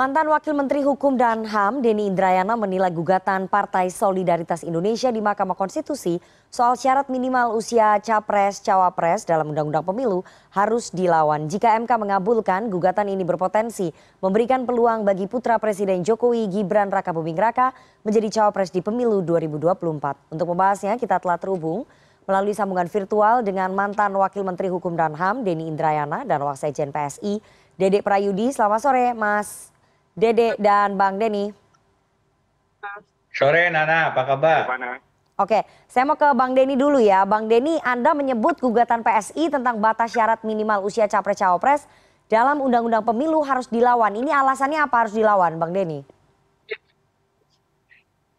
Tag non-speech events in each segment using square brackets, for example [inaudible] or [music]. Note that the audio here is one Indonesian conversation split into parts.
Mantan Wakil Menteri Hukum dan HAM Denny Indrayana menilai gugatan Partai Solidaritas Indonesia di Mahkamah Konstitusi soal syarat minimal usia capres cawapres dalam Undang-Undang Pemilu harus dilawan. Jika MK mengabulkan, gugatan ini berpotensi memberikan peluang bagi putra Presiden Jokowi Gibran Raka Buming Raka menjadi cawapres di Pemilu 2024. Untuk membahasnya kita telah terhubung melalui sambungan virtual dengan mantan Wakil Menteri Hukum dan HAM Denny Indrayana dan Wakil Sekjen PSI Dedek Prayudi. Selamat sore, Mas dede dan bang denny sore nana apa kabar Oke, saya mau ke Bang Denny dulu ya. Bang Denny, Anda menyebut gugatan PSI tentang batas syarat minimal usia capres-cawapres dalam Undang-Undang Pemilu harus dilawan. Ini alasannya apa harus dilawan, Bang Denny?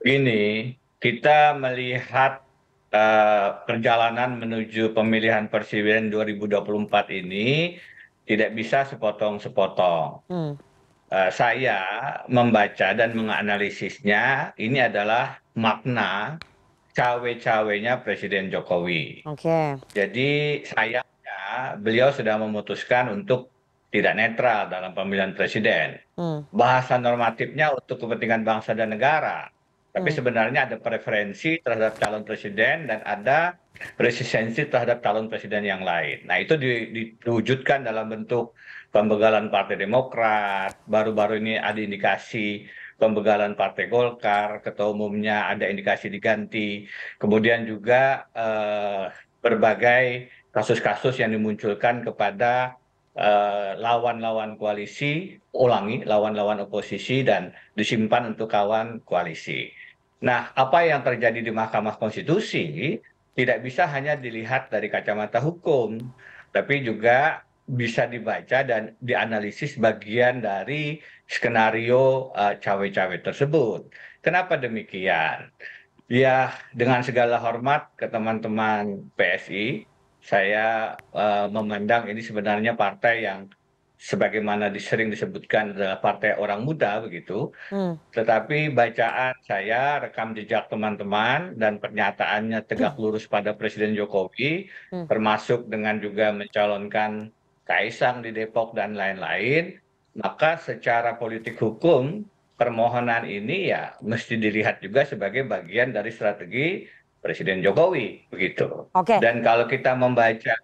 Ini kita melihat uh, perjalanan menuju pemilihan presiden 2024 ini tidak bisa sepotong-sepotong. Hmm Eh, saya membaca dan menganalisisnya ini adalah makna cawe-cawenya Presiden Jokowi. Oke. Jadi saya ya, beliau sudah memutuskan untuk tidak netral dalam pemilihan presiden. Hmm. Bahasa normatifnya untuk kepentingan bangsa dan negara. Tapi hmm. sebenarnya ada preferensi terhadap calon presiden dan ada resistensi terhadap calon presiden yang lain. Nah, itu di, diwujudkan dalam bentuk pembegalan partai demokrat baru baru ini ada indikasi pembegalan partai golkar ketua umumnya ada indikasi diganti kemudian juga eh, berbagai kasus-kasus yang dimunculkan kepada eh, lawan-lawan eh, koalisi ulangi lawan-lawan oposisi dan disimpan untuk kawan koalisi Nah, apa yang terjadi di Mahkamah Konstitusi tidak bisa hanya dilihat dari kacamata hukum, tapi juga bisa dibaca dan dianalisis bagian dari skenario eh, cawe-cawe tersebut. Kenapa demikian? Ya, dengan segala hormat ke teman-teman PSI, saya uh, memandang ini sebenarnya partai yang sebagaimana disering disebutkan adalah partai orang muda begitu. Hmm. Tetapi bacaan saya, rekam jejak teman-teman dan pernyataannya tegak hmm. lurus pada Presiden Jokowi hmm. termasuk dengan juga mencalonkan kaisang di depok dan lain lain maka secara politik hukum permohonan ini ya mesti dilihat juga sebagai bagian dari strategi Presiden Jokowi begitu. Okay. Dan kalau kita membaca,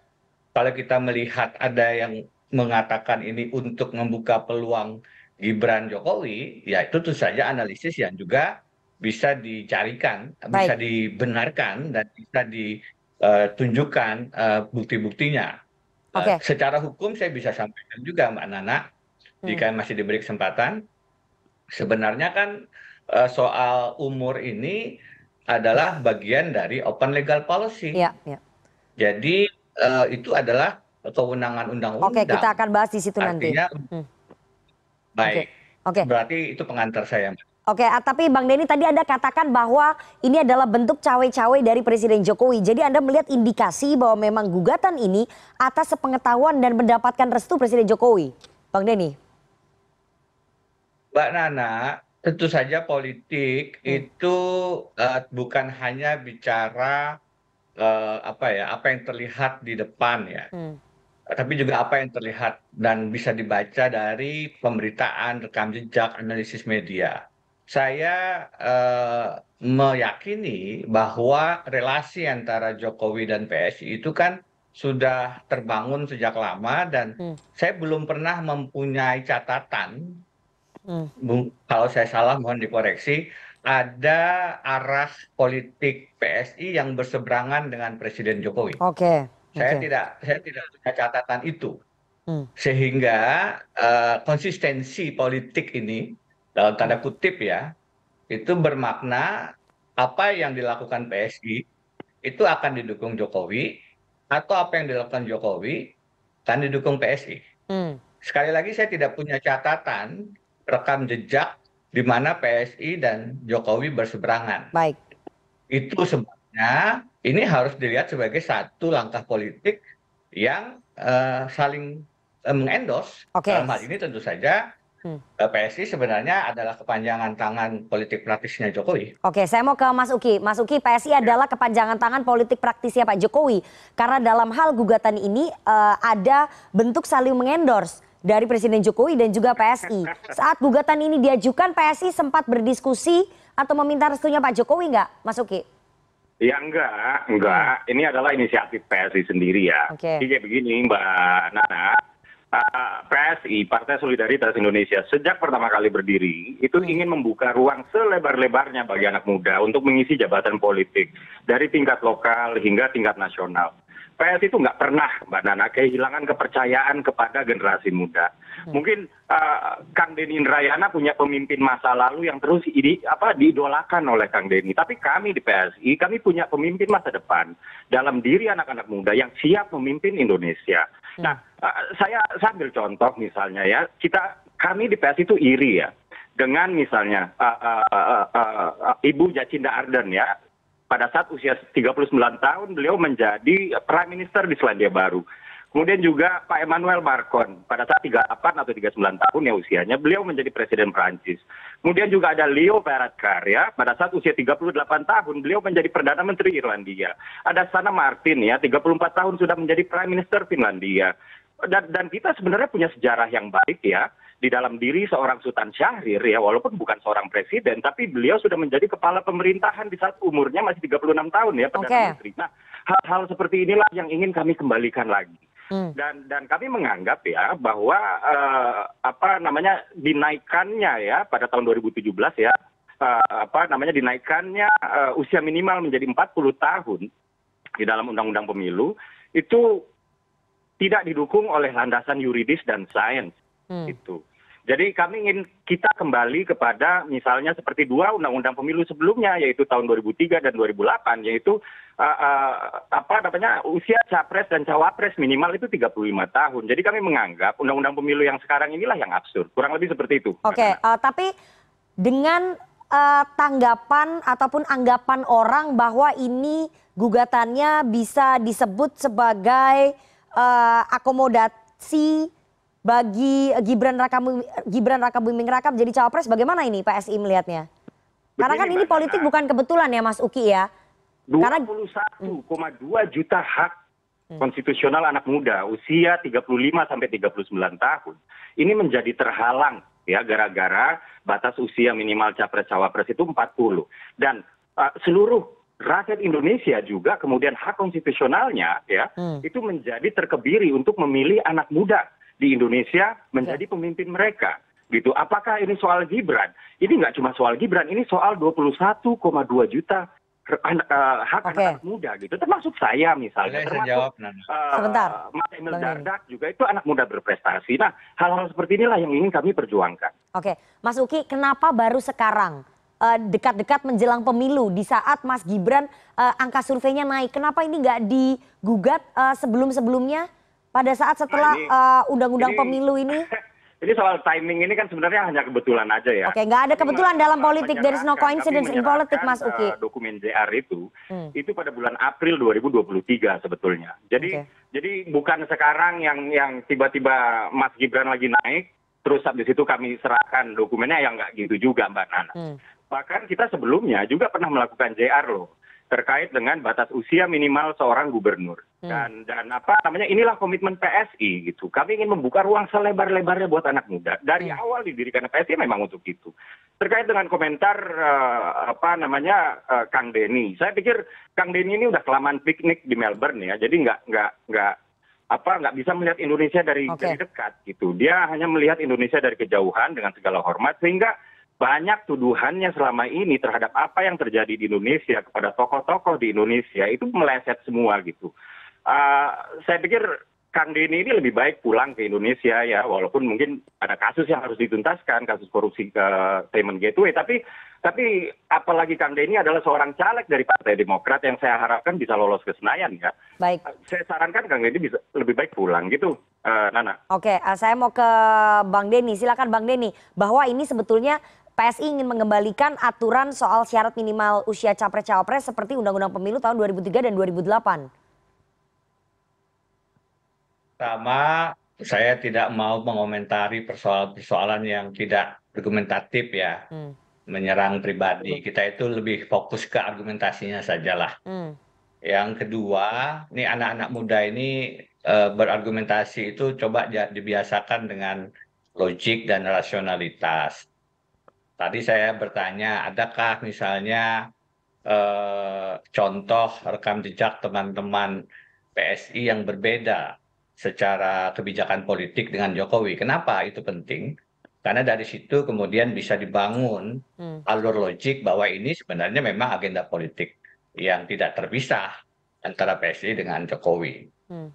kalau kita melihat ada yang mengatakan ini untuk membuka peluang Gibran Jokowi, ya itu tentu saja analisis yang juga bisa dicarikan, Baik. bisa dibenarkan dan bisa ditunjukkan eh, eh, bukti-buktinya. Eh, secara hukum saya bisa sampaikan juga mbak nana jika hmm. masih diberi kesempatan sebenarnya kan eh, soal umur ini adalah bagian dari open legal policy ya, ya. jadi eh, itu adalah kewenangan undang undang Oke, kita akan bahas di situ nanti hmm. baik berarti itu pengantar saya mbak oke ah, tapi bang denny tadi anda katakan bahwa ini adalah bentuk cawe cawe dari presiden jokowi jadi anda melihat indikasi bahwa memang gugatan ini atas sepengetahuan dan mendapatkan restu presiden jokowi bang denny mbak nana tentu saja politik hmm. itu uh, bukan hanya bicara uh, apa ya apa yang terlihat di depan ya hmm. tapi juga apa yang terlihat dan bisa dibaca dari pemberitaan rekam jejak analisis media saya eh, meyakini bahwa relasi antara jokowi dan psi itu kan sudah terbangun sejak lama dan hmm. saya belum pernah mempunyai catatan hmm. kalau saya salah mohon dikoreksi ada arah politik PSI yang berseberangan dengan Presiden Jokowi. Oke. Saya okay. tidak saya tidak punya catatan itu. Hmm. Sehingga uh, konsistensi politik ini dalam tanda hmm. kutip ya itu bermakna apa yang dilakukan psi itu akan didukung jokowi atau apa yang dilakukan jokowi akan didukung psi hmm. sekali lagi saya tidak punya catatan rekam jejak di mana psi dan jokowi berseberangan baik itu sebabnya ini harus dilihat sebagai satu langkah politik yang uh, saling uh, eh, mengendos. Okay. Dalam hal ini tentu saja Hmm. Eh, psi sebenarnya adalah kepanjangan tangan politik praktisnya jokowi oke saya mau ke mas uki mas uki psi ya. adalah kepanjangan tangan politik praktisnya pak jokowi karena dalam hal gugatan ini eh, ada bentuk saling mengendorse dari presiden jokowi dan juga psi saat gugatan ini diajukan psi sempat berdiskusi atau meminta restunya pak jokowi enggak, mas uki Ya enggak, enggak. Hmm. Ini adalah inisiatif PSI sendiri ya. Okay. Jadi begini Mbak Nana, psi partai solidaritas indonesia sejak pertama kali berdiri itu hmm. ingin membuka ruang selebar lebarnya bagi anak muda untuk mengisi jabatan politik dari tingkat lokal hingga tingkat nasional psi itu nggak pernah mbak nana kehilangan kepercayaan kepada generasi muda hmm. mungkin uh, kang Deni indrayana punya pemimpin masa lalu yang terus di, apa diidolakan oleh kang Deni. tapi kami di psi kami punya pemimpin masa depan dalam diri anak-anak muda yang siap memimpin Indonesia nah eh, saya sambil contoh misalnya ya kita kami di psi itu iri ya dengan misalnya eh, eh, ibu jacinda ardern ya pada saat usia 39 tahun beliau menjadi prime minister di selandia baru kemudian juga pak emmanuel marcon pada saat tiga atau tiga sembilan tahun ya usianya beliau menjadi presiden perancis kemudian juga ada leo varadkar ya pada saat usia tiga puluh delapan tahun beliau menjadi perdana menteri irlandia ada sana martin ya tiga puluh empat tahun sudah menjadi prime minister finlandia dan kita sebenarnya punya sejarah yang baik ya di dalam diri seorang Sultan Syahrir ya walaupun bukan seorang presiden tapi beliau sudah menjadi kepala pemerintahan di saat umurnya masih 36 tahun ya perdana okay. menteri. Nah, hal-hal seperti inilah yang ingin kami kembalikan lagi. Hmm. dan kami menganggap ya bahwa eh, apa namanya dinaikannya ya pada tahun 2017 ribu tujuh ya, eh, apa namanya dinaikannya eh, usia minimal menjadi empat puluh tahun di dalam undang undang pemilu itu tidak didukung oleh landasan yuridis dan sains hmm. itu. Jadi kami ingin kita kembali kepada misalnya seperti dua undang-undang pemilu sebelumnya yaitu tahun 2003 dan 2008 yaitu Eh, eh, apa namanya usia capres dan cawapres minimal itu 35 tahun. Jadi kami menganggap undang-undang pemilu yang sekarang inilah yang absurd. Kurang lebih seperti itu. Oke, okay, uh, eh, tapi dengan uh, tanggapan ataupun anggapan orang bahwa ini gugatannya bisa disebut sebagai uh, akomodasi bagi Gibran Raka Gibran Raka Buming Raka menjadi cawapres bagaimana ini PSI melihatnya? Begini, Karena kan ini politik bukan kebetulan ya Mas Uki ya. 21,2 juta hak konstitusional anak muda usia 35 sampai 39 tahun ini menjadi terhalang ya gara gara batas usia minimal capres cawapres itu 40 puluh dan eh, seluruh rakyat Indonesia juga kemudian hak konstitusionalnya ya hmm. itu menjadi terkebiri untuk memilih anak muda di Indonesia menjadi ya. pemimpin mereka gitu apakah ini soal Gibran ini nggak cuma soal Gibran ini soal 21,2 juta Eh, hak anak muda gitu termasuk saya misalnya termasuk eh, mas emil dardak juga itu anak muda berprestasi nah hal-hal seperti inilah yang ingin kami perjuangkan oke mas uki kenapa baru sekarang eh, dekat-dekat menjelang pemilu di saat mas gibran angka surveinya naik kenapa ini nggak digugat sebelum-sebelumnya pada saat setelah nah, undang-undang pemilu ini [laughs] ini soal timing ini kan sebenarnya hanya kebetulan aja ya. Oke, nggak ada kebetulan Mas, dalam politik. There is no coincidence in politics, Mas Uki. Uh, dokumen JR itu, hmm. itu pada bulan April 2023 sebetulnya. Jadi, okay. jadi bukan sekarang yang yang tiba-tiba Mas Gibran lagi naik, terus habis itu kami serahkan dokumennya yang nggak gitu juga, Mbak Nana. Hmm. Bahkan kita sebelumnya juga pernah melakukan JR loh terkait dengan batas usia minimal seorang gubernur hmm. dan dan apa namanya inilah komitmen PSI gitu kami ingin membuka ruang selebar-lebarnya buat anak muda dari hmm. awal didirikan PSI memang untuk itu terkait dengan komentar uh, apa namanya uh, Kang Denny saya pikir Kang Denny ini udah kelamaan piknik di Melbourne ya jadi nggak nggak nggak apa nggak bisa melihat Indonesia dari okay. dari dekat gitu dia hanya melihat Indonesia dari kejauhan dengan segala hormat sehingga banyak tuduhannya selama ini terhadap apa yang terjadi di Indonesia kepada tokoh-tokoh di Indonesia itu meleset semua gitu. Uh, saya pikir Kang Denny ini lebih baik pulang ke Indonesia ya, walaupun mungkin ada kasus yang harus dituntaskan, kasus korupsi ke payment gateway, tapi tapi apalagi Kang Denny adalah seorang caleg dari Partai Demokrat yang saya harapkan bisa lolos ke Senayan ya. Baik. Saya sarankan Kang Denny bisa lebih baik pulang gitu. Uh, Nana. Oke, okay, uh, eh, saya mau ke Bang Denny. Silakan Bang Denny. Bahwa ini sebetulnya psi ingin mengembalikan aturan soal syarat minimal usia capres cawapres seperti undang undang pemilu tahun 2003 dan 2008. ribu pertama saya tidak mau mengomentari persoalan-persoalan yang tidak argumentatif ya hmm. menyerang pribadi kita itu lebih fokus ke argumentasinya sajalah hmm. yang kedua ini anak-anak muda ini e, berargumentasi itu coba dibiasakan dengan logik dan rasionalitas tadi saya bertanya adakah misalnya eh, contoh rekam jejak teman teman psi yang berbeda secara kebijakan politik dengan jokowi kenapa itu penting karena dari situ kemudian bisa dibangun hmm. alur logik bahwa ini sebenarnya memang agenda politik yang tidak terpisah antara psi dengan jokowi hmm.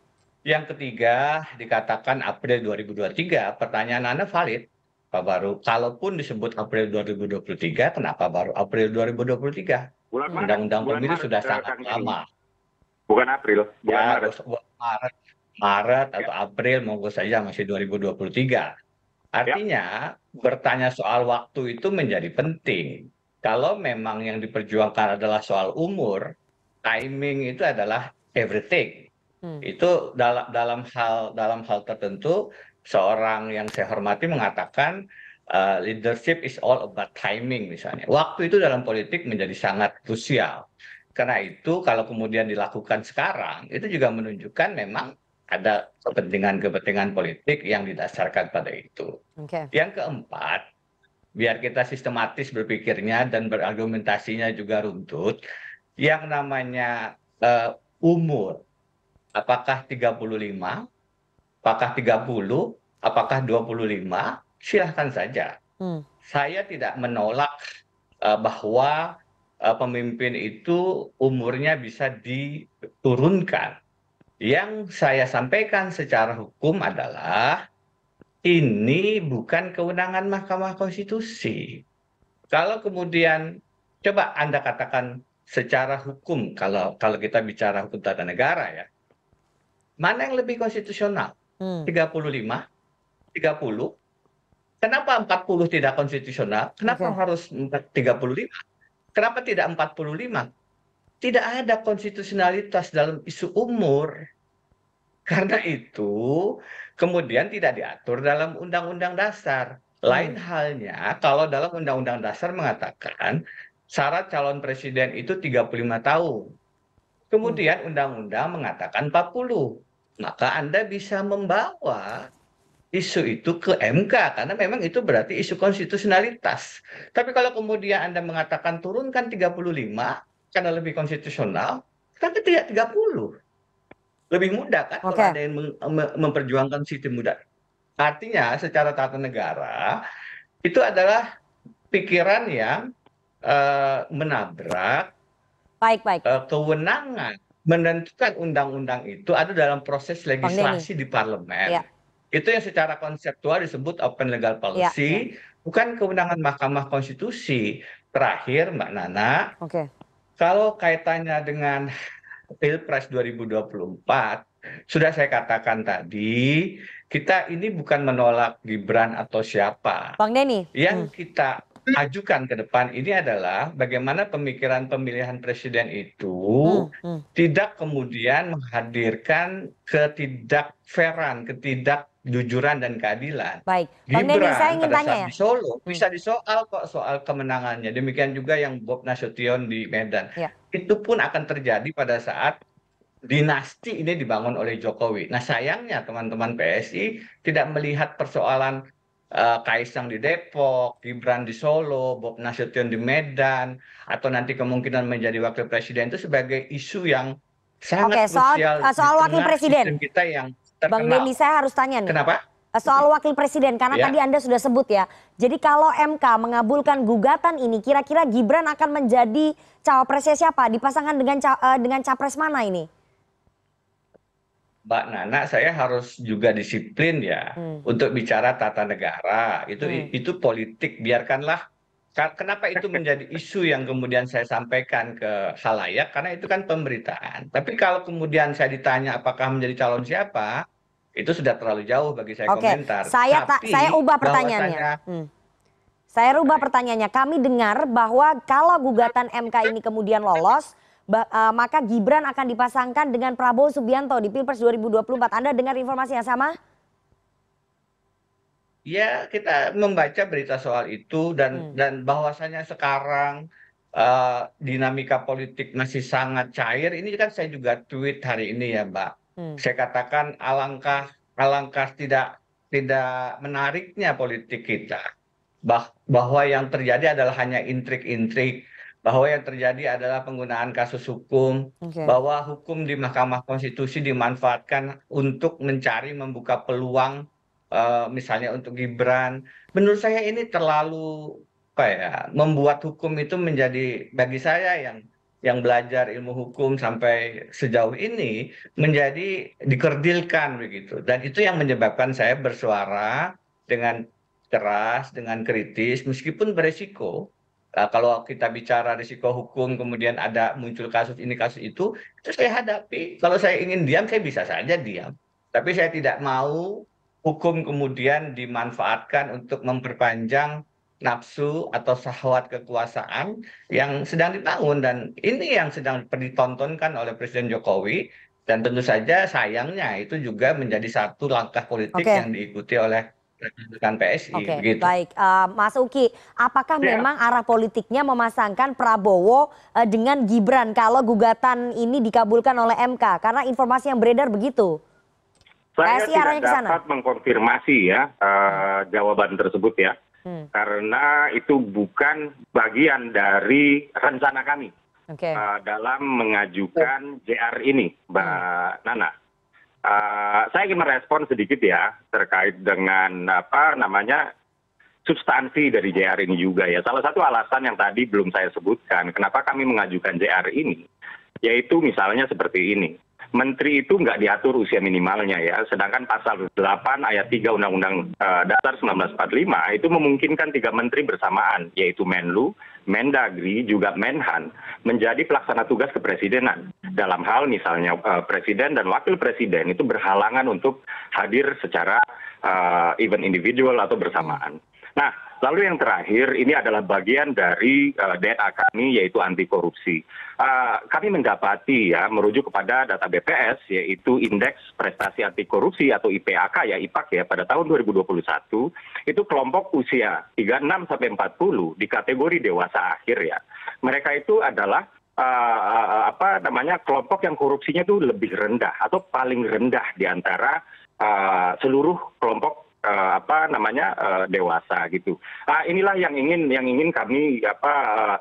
yang ketiga dikatakan april 2023 pertanyaan anda valid kenapa baru kalaupun disebut April 2023 kenapa baru April 2023 undang-undang pemilu sudah sangat lama bukan April bukan ya, Maret. Maret Maret ya. atau April monggo saja masih 2023 artinya ya. bertanya soal waktu itu menjadi penting kalau memang yang diperjuangkan adalah soal umur timing itu adalah everything hmm. itu dalam dalam hal dalam hal tertentu seorang yang saya hormati mengatakan uh, leadership is all about timing misalnya. Waktu itu dalam politik menjadi sangat krusial. Karena itu kalau kemudian dilakukan sekarang itu juga menunjukkan memang ada kepentingan-kepentingan politik yang didasarkan pada itu. Okay. Yang keempat, biar kita sistematis berpikirnya dan berargumentasinya juga runtut, yang namanya uh, umur apakah 35 apakah 30? apakah 25? silahkan saja hmm. saya tidak menolak eh, bahwa eh, pemimpin itu umurnya bisa diturunkan yang saya sampaikan secara hukum adalah ini bukan kewenangan Mahkamah Konstitusi. Kalau kemudian coba Anda katakan secara hukum kalau kalau kita bicara hukum tata negara ya. Mana yang lebih konstitusional? Hmm. tiga puluh lima kenapa empat tidak konstitusional kenapa harus tiga puluh lima kenapa tidak empat puluh lima tidak ada konstitusionalitas dalam isu umur [laughs] karena itu kemudian tidak diatur dalam undang-undang dasar hmm. lain hmm. halnya kalau dalam undang-undang dasar mengatakan syarat calon presiden itu 35 tahun kemudian hmm. undang-undang mengatakan mengatakan 40 maka anda bisa membawa isu itu ke mk karena memang itu berarti isu konstitusionalitas tapi kalau kemudian anda mengatakan turunkan 35 karena lebih konstitusional kan tidak 30 lebih mudah kan okay. kalau ada yang memperjuangkan sistem muda artinya secara tata negara itu adalah pikiran yang uh, menabrak baik, baik. Uh, kewenangan menentukan undang-undang itu ada dalam proses legislasi di parlemen. Ya. Itu yang secara konseptual disebut open legal ya, policy, ya, ya. bukan kewenangan Mahkamah Konstitusi. Terakhir, Mbak Nana, okay. kalau kaitannya dengan Pilpres 2024, sudah saya katakan tadi, kita ini bukan menolak Gibran atau siapa. Bang Denny. Yang hmm. kita ajukan ke depan ini adalah bagaimana pemikiran pemilihan presiden itu hmm, hmm. tidak kemudian menghadirkan ketidakferan, ketidakjujuran dan keadilan. Baik, Bang Gibran saya ingin pada tanya saat ya? di Solo hmm. bisa disoal kok soal kemenangannya. Demikian juga yang Bob Nasution di Medan. Ya. Itu pun akan terjadi pada saat dinasti ini dibangun oleh Jokowi. Nah sayangnya teman-teman PSI tidak melihat persoalan Eh, kaisang di depok gibran di solo bob nasution di medan atau nanti kemungkinan menjadi wakil presiden itu sebagai isu yang sangat krusial soal wakil presiden kita yang Bang Deni saya harus tanya nih. Kenapa? Eh, soal wakil presiden, karena ya. tadi Anda sudah sebut ya. Jadi kalau MK mengabulkan gugatan ini, kira-kira Gibran akan menjadi cawapresnya siapa? Dipasangkan dengan ca eh, dengan capres mana ini? mbak nana saya harus juga disiplin ya hmm. untuk bicara tata negara itu hmm. itu politik biarkanlah kenapa itu menjadi [laughs] isu yang kemudian saya sampaikan ke halayak karena itu kan pemberitaan tapi kalau kemudian saya ditanya apakah menjadi calon siapa itu sudah terlalu jauh bagi saya okay. komentar saya tapi, saya ubah pertanyaannya hmm. saya rubah pertanyaannya kami dengar bahwa kalau gugatan mk ini kemudian lolos E, maka gibran akan dipasangkan dengan prabowo subianto di pilpres dua anda dengar informasi yang sama ya kita membaca berita soal itu dan hmm. dan bahwasannya sekarang uh, dinamika politik masih sangat cair ini kan saya juga tweet hari ini ya mbak hmm. saya katakan alangkah alangkah tidak tidak menariknya politik kita bah, bahwa yang terjadi adalah hanya intrik-intrik bahwa yang terjadi adalah penggunaan kasus hukum bahwa hukum di mahkamah konstitusi dimanfaatkan untuk mencari membuka peluang eh, misalnya untuk gibran menurut saya ini terlalu apa ya membuat hukum itu menjadi bagi saya yang yang belajar ilmu hukum sampai sejauh ini menjadi dikerdilkan begitu dan itu yang menyebabkan saya bersuara dengan keras dengan kritis meskipun beresiko Eh, kalau kita bicara risiko hukum kemudian ada muncul kasus ini kasus itu itu saya hadapi kalau saya ingin diam saya bisa saja diam tapi saya tidak mau hukum kemudian dimanfaatkan untuk memperpanjang nafsu atau sahwat kekuasaan yang sedang dibangun dan ini yang sedang ditontonkan oleh Presiden Jokowi dan tentu saja sayangnya itu juga menjadi satu langkah politik okay. yang diikuti oleh rekan PSI. Oke, okay. baik. Uh, Mas Uki, apakah ya. memang arah politiknya memasangkan Prabowo uh, dengan Gibran kalau gugatan ini dikabulkan oleh MK? Karena informasi yang beredar begitu. Saya PSI tidak dapat mengkonfirmasi ya uh, jawaban tersebut ya, hmm. karena itu bukan bagian dari rencana kami okay. uh, dalam mengajukan JR ini, Mbak hmm. Nana. Eh, saya ingin merespon sedikit ya terkait dengan apa namanya substansi dari jr ini juga ya salah satu alasan yang tadi belum saya sebutkan kenapa kami mengajukan jr ini yaitu misalnya seperti ini menteri itu nggak diatur usia minimalnya ya sedangkan pasal 8 ayat 3 undang-undang eh, dasar 1945 itu memungkinkan tiga menteri bersamaan yaitu Menlu, Mendagri juga Menhan menjadi pelaksana tugas kepresidenan dalam hal misalnya eh, presiden dan wakil presiden itu berhalangan untuk hadir secara eh, event individual atau bersamaan. Nah, lalu yang terakhir ini adalah bagian dari uh, DNA kami yaitu anti korupsi. Uh, kami mendapati ya merujuk kepada data BPS yaitu indeks prestasi anti korupsi atau IPAK ya IPAK ya pada tahun 2021 itu kelompok usia 36 sampai 40 di kategori dewasa akhir ya. Mereka itu adalah Eh, eh, eh, apa namanya kelompok yang korupsinya itu lebih rendah atau paling rendah di antara seluruh kelompok apa namanya dewasa gitu ah, inilah yang ingin yang ingin kami apa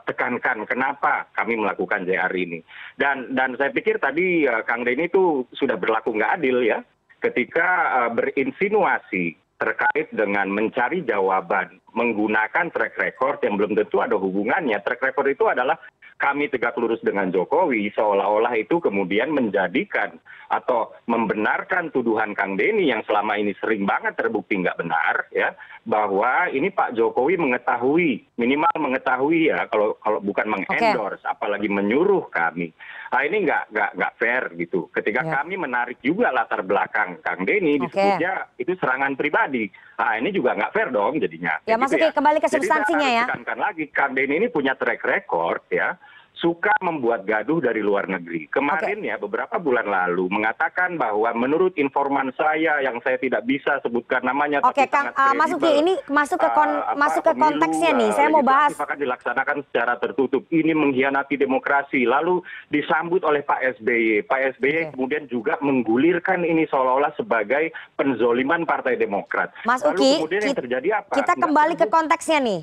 tekankan kenapa kami melakukan JR ini dan dan saya pikir tadi Kang Denny itu sudah berlaku nggak adil ya ketika berinsinuasi terkait dengan mencari jawaban menggunakan track record yang belum tentu ada hubungannya track record itu adalah kami tegak lurus dengan jokowi seolah olah itu kemudian menjadikan atau membenarkan tuduhan kang Deni yang selama ini sering banget terbukti nggak benar ya bahwa ini pak jokowi mengetahui minimal mengetahui ya kalau bukan mengendorse apalagi menyuruh kami Ah ini nggak nggak nggak fair gitu ketika ya. kami menarik juga latar belakang kang denny disebutnya itu serangan pribadi Ah ini juga nggak fair dong jadinya Ya, gitu ya. kembali ke maksudnya jadi saya ya. tekankan lagi kang denny ini punya track record ya suka membuat gaduh dari luar negeri. Kemarin ya beberapa bulan lalu mengatakan bahwa menurut informan saya yang saya tidak bisa sebutkan namanya Oke, tapi Kang, sangat uh, masuk ke ini masuk ke kon, uh, masuk ke konteksnya nih. Saya mau eh, bahas apakah dilaksanakan secara tertutup. Ini mengkhianati demokrasi. Lalu disambut oleh Pak SBY. Pak SBY okay. kemudian juga menggulirkan ini seolah-olah sebagai penzoliman Partai Demokrat. Mas Lalu Uki, kemudian kita, yang terjadi apa? Kita kembali Nggak, ke konteksnya nih.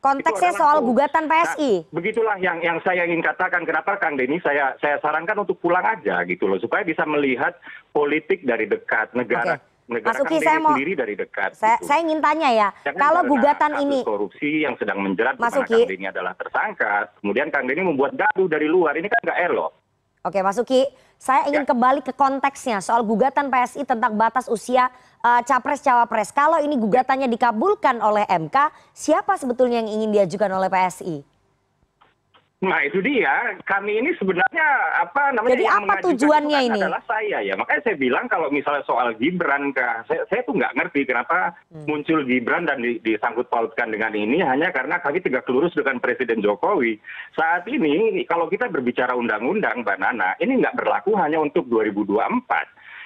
Konteksnya soal gugatan PSI. Nah, begitulah yang yang saya saya ingin katakan kenapa kang denny saya saya sarankan untuk pulang aja gitu loh supaya bisa melihat politik dari dekat negara negara Kang Denny sendiri dari dekat. Saya, gitu. saya ingin tanya ya, Jangan kalau gugatan ini korupsi yang sedang menjerat Mas Uki, Kang Deni adalah tersangka, kemudian Kang Denny membuat gaduh dari luar, ini kan nggak elo. Oke, Mas Uki, saya ingin ya. kembali ke konteksnya soal gugatan PSI tentang batas usia uh, eh, capres cawapres. Kalau ini gugatannya dikabulkan oleh MK, siapa sebetulnya yang ingin diajukan oleh PSI? nah itu dia kami ini sebenarnya apa namanya Jadi yang apa tujuannya kan ini adalah saya ya makanya saya bilang kalau misalnya soal Gibran saya, saya tuh nggak ngerti kenapa hmm. muncul Gibran dan disangkut pautkan dengan ini hanya karena kami tegak lurus dengan Presiden Jokowi saat ini kalau kita berbicara undang-undang Mbak Nana ini nggak berlaku hanya untuk 2024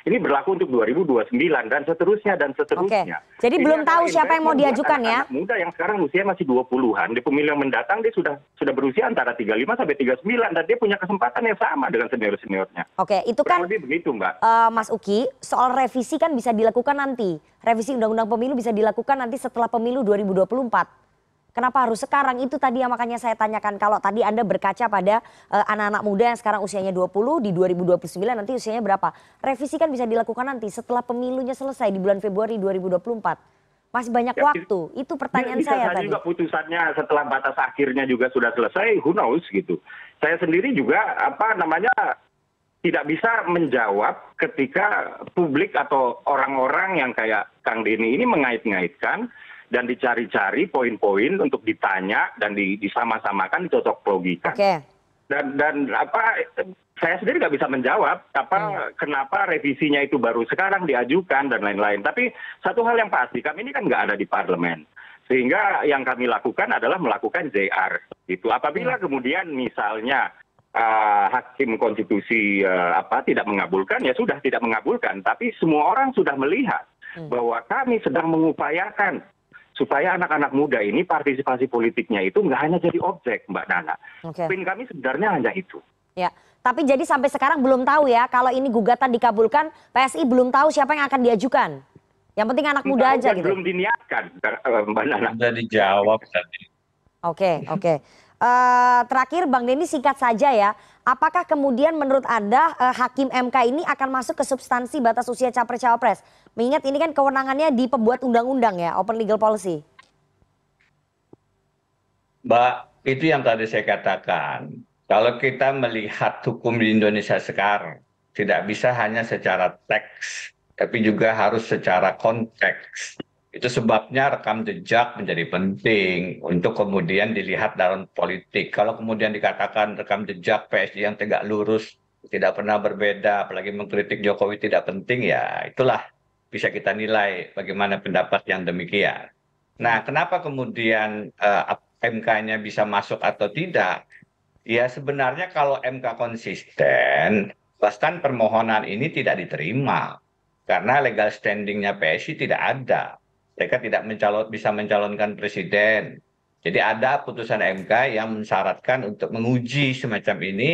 ini berlaku untuk 2029 dan seterusnya dan seterusnya. Oke. Jadi ini belum tahu siapa yang mau diajukan anak ya. muda yang sekarang usia masih 20-an, di pemilu yang mendatang dia sudah sudah berusia antara 35 sampai 39 dan dia punya kesempatan yang sama dengan senior-seniornya. Oke, itu kan lebih begitu, Mbak. Uh, Mas Uki, soal revisi kan bisa dilakukan nanti. Revisi undang-undang pemilu bisa dilakukan nanti setelah pemilu 2024. Kenapa harus sekarang? Itu tadi yang makanya saya tanyakan. Kalau tadi Anda berkaca pada eh, anak-anak uh, muda yang sekarang usianya 20, di 2029 nanti usianya berapa? Revisi kan bisa dilakukan nanti setelah pemilunya selesai di bulan Februari 2024. Masih banyak ya, waktu. Itu pertanyaan ya, saya tadi. juga putusannya setelah batas akhirnya juga sudah selesai, who knows gitu. Saya sendiri juga apa namanya tidak bisa menjawab ketika publik atau orang-orang yang kayak Kang Deni ini mengait-ngaitkan dan dicari cari poin poin untuk ditanya dan disama samakan dicocok logikan dan dan apa saya sendiri nggak bisa menjawab apa hmm. kenapa revisinya itu baru sekarang diajukan dan lain-lain tapi satu hal yang pasti kami ini kan nggak ada di parlemen sehingga yang kami lakukan adalah melakukan JR itu apabila hmm. kemudian misalnya uh, hakim konstitusi uh, apa tidak mengabulkan ya sudah tidak mengabulkan tapi semua orang sudah melihat hmm. bahwa kami sedang mengupayakan supaya anak anak muda ini partisipasi politiknya itu nggak hanya jadi objek mbak nana pin kami sebenarnya hanya itu ya tapi jadi sampai sekarang belum tahu ya kalau ini gugatan dikabulkan psi belum tahu siapa yang akan diajukan yang penting anak Entah muda aja gitu belum diniatkan mbak eh, nana sudah dijawab tadi oke oke eh, terakhir Bang Denny singkat saja ya, apakah kemudian menurut Anda uh, Hakim MK ini akan masuk ke substansi batas usia capres-cawapres? mengingat ini kan kewenangannya di pembuat undang-undang ya, open legal policy. Mbak, itu yang tadi saya katakan. Kalau kita melihat hukum di Indonesia sekarang, tidak bisa hanya secara teks, tapi juga harus secara konteks. Itu sebabnya rekam jejak menjadi penting untuk kemudian dilihat dalam politik. Kalau kemudian dikatakan rekam jejak PSD yang tegak lurus, tidak pernah berbeda, apalagi mengkritik Jokowi tidak penting, ya itulah bisa kita nilai bagaimana pendapat yang demikian. Nah, hmm. kenapa kemudian uh, eh, MK-nya bisa masuk atau tidak? Ya sebenarnya kalau MK konsisten, bahkan permohonan ini tidak diterima karena legal standingnya PSI tidak ada. Mereka tidak mencalon, bisa mencalonkan presiden. Jadi ada putusan MK yang mensyaratkan untuk menguji semacam ini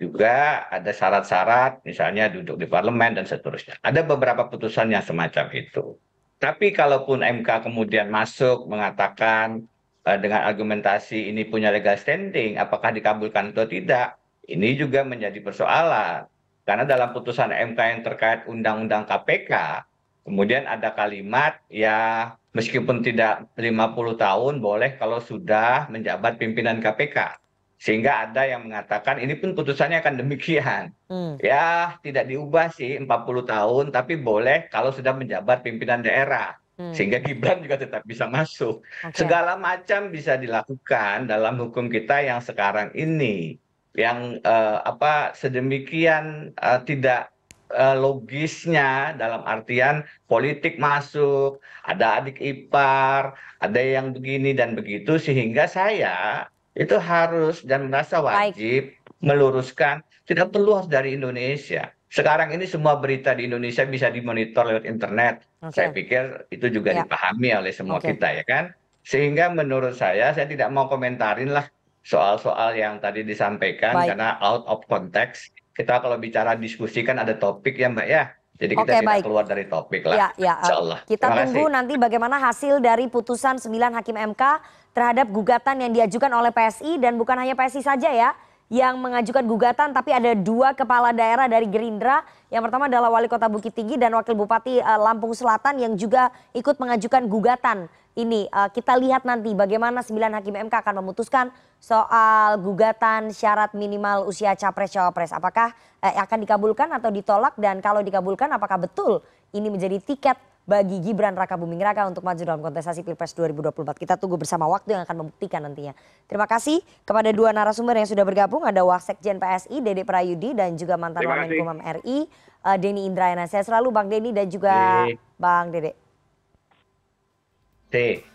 juga ada syarat-syarat misalnya duduk di parlemen dan seterusnya. Ada beberapa putusan yang semacam itu. Tapi kalaupun MK kemudian masuk mengatakan uh, dengan argumentasi ini punya legal standing, apakah dikabulkan atau tidak, ini juga menjadi persoalan. Karena dalam putusan MK yang terkait Undang-Undang KPK, kemudian ada kalimat ya meskipun tidak 50 tahun boleh kalau sudah menjabat pimpinan KPK sehingga ada yang mengatakan ini pun putusannya akan demikian hmm. ya tidak diubah sih 40 tahun tapi boleh kalau sudah menjabat pimpinan daerah hmm. sehingga Gibran juga tetap bisa masuk okay. segala macam bisa dilakukan dalam hukum kita yang sekarang ini yang uh, apa sedemikian uh, tidak uh, logisnya dalam artian politik masuk ada adik ipar ada yang begini dan begitu sehingga saya itu harus dan merasa wajib meluruskan tidak perlu harus dari Indonesia sekarang ini semua berita di Indonesia bisa dimonitor lewat internet okay. saya pikir itu juga ya. dipahami oleh semua okay. kita ya kan sehingga menurut saya saya tidak mau komentarin lah soal-soal yang tadi disampaikan Baik. karena out of context kita kalau bicara diskusi kan ada topik ya mbak ya jadi kita Oke, tidak baik. keluar dari topik lah. Ya, ya. Insya Allah. Kita Terima tunggu kasih. nanti bagaimana hasil dari putusan 9 hakim MK terhadap gugatan yang diajukan oleh PSI dan bukan hanya PSI saja ya yang mengajukan gugatan tapi ada dua kepala daerah dari Gerindra. Yang pertama adalah wali kota Bukit Tinggi dan wakil bupati eh, Lampung Selatan yang juga ikut mengajukan gugatan ini eh, kita lihat nanti bagaimana sembilan hakim mk akan memutuskan soal gugatan syarat minimal usia capres cawapres apakah eh, akan dikabulkan atau ditolak dan kalau dikabulkan apakah betul ini menjadi tiket bagi Gibran Raka Buming Raka untuk maju dalam kontestasi Pilpres 2024. Kita tunggu bersama waktu yang akan membuktikan nantinya. Terima kasih kepada dua narasumber yang sudah bergabung. Ada Wasekjen PSI, Dede Prayudi, dan juga mantan Wamenkumham RI, uh, eh, Denny Indrayana. Saya selalu Bang Denny dan juga Yee. Bang Dede. Sí,